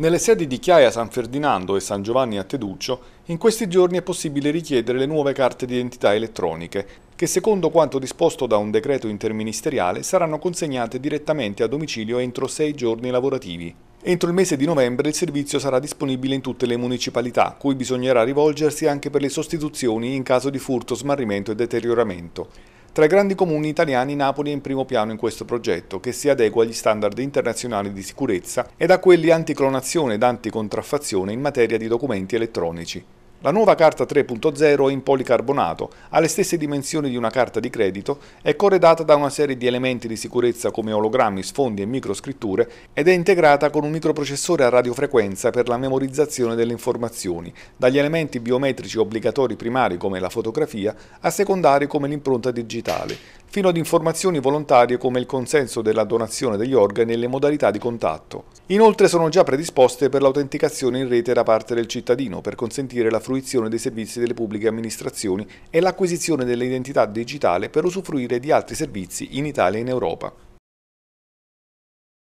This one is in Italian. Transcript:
Nelle sedi di Chiaia San Ferdinando e San Giovanni a Teduccio, in questi giorni è possibile richiedere le nuove carte di identità elettroniche, che secondo quanto disposto da un decreto interministeriale saranno consegnate direttamente a domicilio entro sei giorni lavorativi. Entro il mese di novembre il servizio sarà disponibile in tutte le municipalità, cui bisognerà rivolgersi anche per le sostituzioni in caso di furto, smarrimento e deterioramento. Tra i grandi comuni italiani Napoli è in primo piano in questo progetto che si adegua agli standard internazionali di sicurezza ed a quelli anticlonazione ed anticontraffazione in materia di documenti elettronici. La nuova carta 3.0 è in policarbonato, ha le stesse dimensioni di una carta di credito, è corredata da una serie di elementi di sicurezza come ologrammi, sfondi e microscritture ed è integrata con un microprocessore a radiofrequenza per la memorizzazione delle informazioni, dagli elementi biometrici obbligatori primari come la fotografia a secondari come l'impronta digitale fino ad informazioni volontarie come il consenso della donazione degli organi e le modalità di contatto. Inoltre sono già predisposte per l'autenticazione in rete da parte del cittadino per consentire la fruizione dei servizi delle pubbliche amministrazioni e l'acquisizione dell'identità digitale per usufruire di altri servizi in Italia e in Europa.